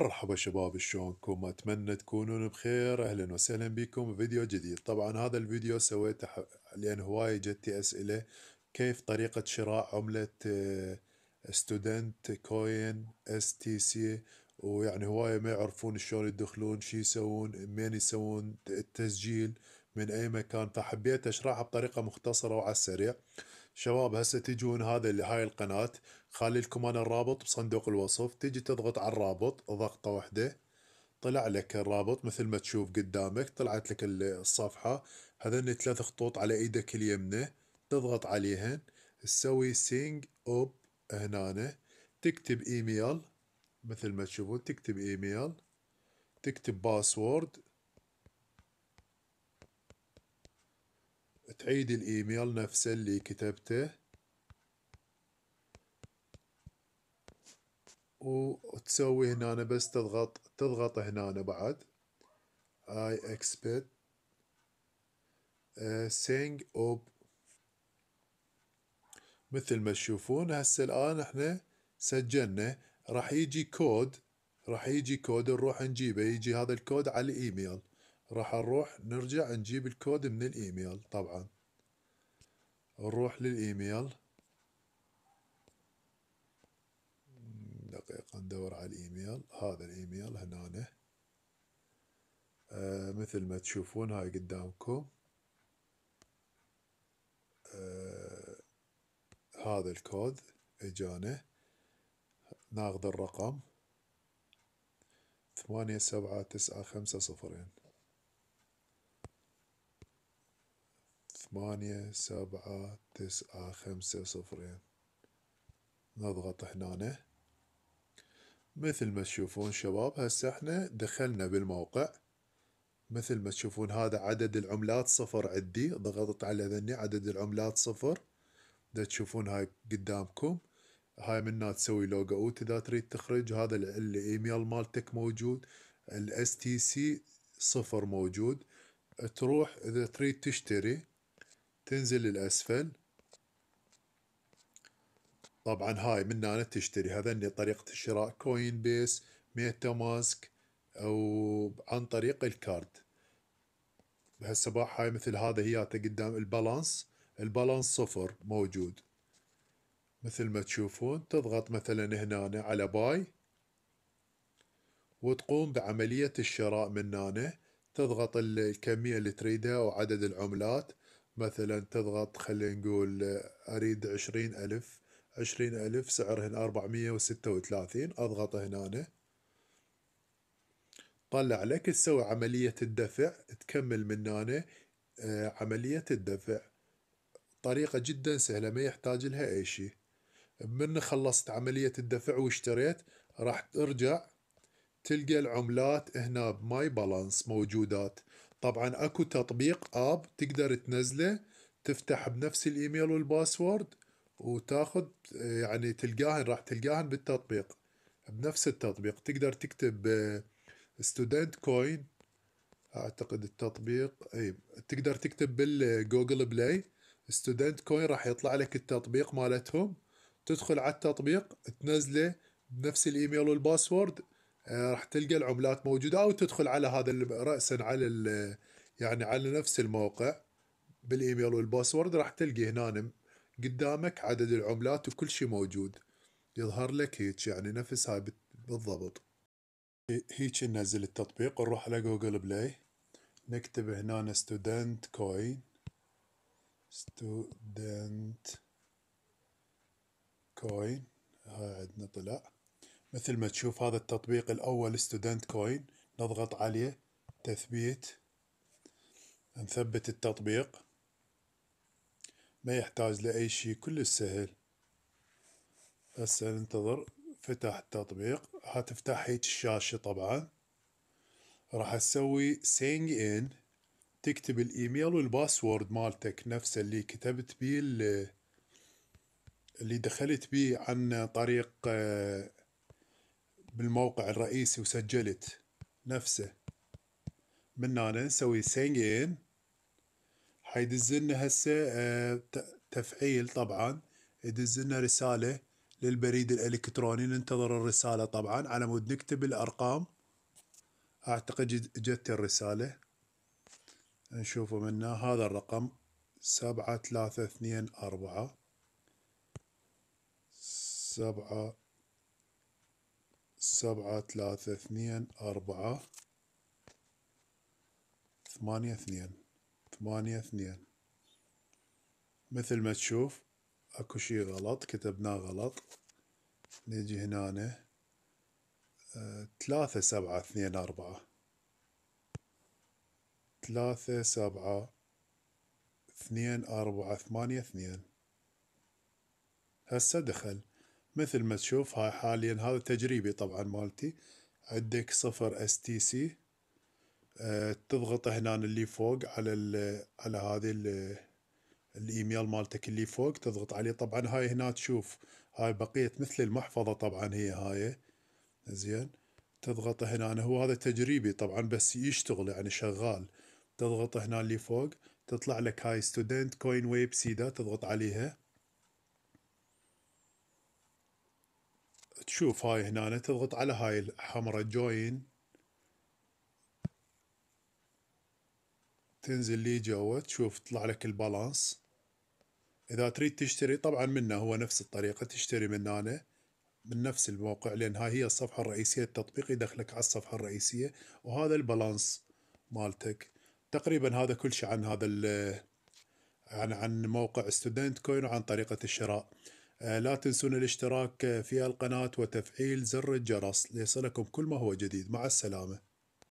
مرحبا شباب شلونكم اتمنى تكونون بخير اهلا وسهلا بكم فيديو جديد طبعا هذا الفيديو سويته لان هواي جتي اسئله كيف طريقه شراء عمله ستودنت كوين اس تي سي ويعني هواي ما يعرفون شلون يدخلون شو يسوون منين يسوون التسجيل من اي مكان فحبيت اشرحها بطريقه مختصره وعلى السريع شباب هسه تجون هذا اللي هاي القناة خلي لكم انا الرابط بصندوق الوصف تجي تضغط على الرابط ضغطة واحدة طلع لك الرابط مثل ما تشوف قدامك طلعت لك الصفحة هذن ثلاث خطوط على ايدك اليمنى تضغط عليهن تسوي سينج اوب هنا تكتب ايميل مثل ما تشوفون تكتب ايميل تكتب باسورد تعيد الإيميل نفسه اللي كتبته وتسوي هنا بس تضغط تضغط هنا بعد I expect سينج uh, اوب مثل ما تشوفون هسه الآن احنا سجلنا راح يجي كود راح يجي كود نروح نجيبه يجي هذا الكود على الايميل راح نروح نرجع نجيب الكود من الايميل طبعا نروح للايميل دقيقة ندور على الايميل هذا الايميل هنا آه مثل ما تشوفون هاي قدامكم آه هذا الكود اجانا ناخذ الرقم ثمانية سبعة تسعة خمسة صفرين ثمانية سبعة تسعة خمسة صفرين نضغط هنا مثل ما تشوفون شباب هسه احنا دخلنا بالموقع مثل ما تشوفون هذا عدد العملات صفر عدي ضغطت على ذني عدد العملات صفر دا تشوفون هاي قدامكم هاي منها تسوي لوج اوت اذا تريد تخرج هذا الايميل مالتك موجود الاس تي سي صفر موجود تروح اذا تريد تشتري تنزل للأسفل طبعا هاي من هنا تشتري هذني طريقة الشراء كوين بيس ميتا ماسك أو عن طريق الكارد هسه هاي مثل هذا هي قدام البالانس البالانس صفر موجود مثل ما تشوفون تضغط مثلا هنا على باي وتقوم بعملية الشراء من هنا تضغط الكمية اللي تريدها وعدد العملات مثلا تضغط خلينا نقول أريد عشرين ألف عشرين ألف سعرهن أربعمية وستة وثلاثين أضغط هنا أنا. طلع لك تسوي عملية الدفع تكمل من هنا آه، عملية الدفع طريقة جدا سهلة ما يحتاج لها أي شيء من خلصت عملية الدفع واشتريت راح ترجع تلقى العملات هنا بماي بالانس موجودات طبعا اكو تطبيق اب تقدر تنزله تفتح بنفس الايميل والباسورد وتاخذ يعني تلقاهن راح تلقاهن بالتطبيق بنفس التطبيق تقدر تكتب ستودنت آه، كوين اعتقد التطبيق اي تقدر تكتب بالجوجل بلاي ستودنت كوين راح يطلع لك التطبيق مالتهم تدخل على التطبيق تنزله بنفس الايميل والباسورد آه، راح تلقى العملات موجوده او تدخل على هذا راسا على يعني على نفس الموقع بالايميل والباسورد راح تلقى هنا قدامك عدد العملات وكل شيء موجود يظهر لك هيك يعني نفس هاي بالضبط هيك ننزل التطبيق نروح على جوجل بلاي نكتب هنا ستودنت كوين ستودنت كوين هاي عندنا طلع مثل ما تشوف هذا التطبيق الأول ستودنت كوين نضغط عليه تثبيت نثبت التطبيق ما يحتاج لأي شيء كل سهل هسه ننتظر فتح التطبيق هتفتح هيك الشاشة طبعا راح تسوي سينج ان تكتب الايميل والباسورد مالتك نفسه اللي كتبت بيه اللي دخلت بيه عن طريق آه، بالموقع الرئيسي وسجلت نفسه من هنا نسوي سينج ان حيدزلنا هسه آه، تفعيل طبعا يدزلنا رسالة للبريد الإلكتروني ننتظر الرسالة طبعا على مود نكتب الأرقام أعتقد جت الرسالة نشوفه منا هذا الرقم سبعة ثلاثة اثنين أربعة سبعة سبعة ثلاثة اثنين أربعة ثمانية اثنين ثمانية اثنين مثل ما تشوف اكو شي غلط كتبناه غلط نجي هنا آه، ثلاثة سبعة اثنين أربعة ثلاثة سبعة اثنين أربعة ثمانية اثنين هسه دخل مثل ما تشوف هاي حاليا هذا تجريبي طبعا مالتي عندك صفر اس تي سي تضغط هنا اللي فوق على الـ على هذه الـ الايميل مالتك اللي فوق تضغط عليه طبعا هاي هنا تشوف هاي بقية مثل المحفظة طبعا هي هاي زين تضغط هنا أنا هو هذا تجريبي طبعا بس يشتغل يعني شغال تضغط هنا اللي فوق تطلع لك هاي ستودنت كوين ويب سيدا تضغط عليها شوف هاي هنا تضغط على هاي الحمراء جوين تنزل لي جوا تشوف تطلع لك البالانس اذا تريد تشتري طبعا منه هو نفس الطريقه تشتري من هنا من نفس الموقع لان هاي هي الصفحه الرئيسيه التطبيق يدخلك على الصفحه الرئيسيه وهذا البالانس مالتك تقريبا هذا كل شيء عن هذا عن عن موقع ستودنت كوين وعن طريقه الشراء آه، لا تنسون الاشتراك آه، في القناة وتفعيل زر الجرس ليصلكم كل ما هو جديد مع السلامة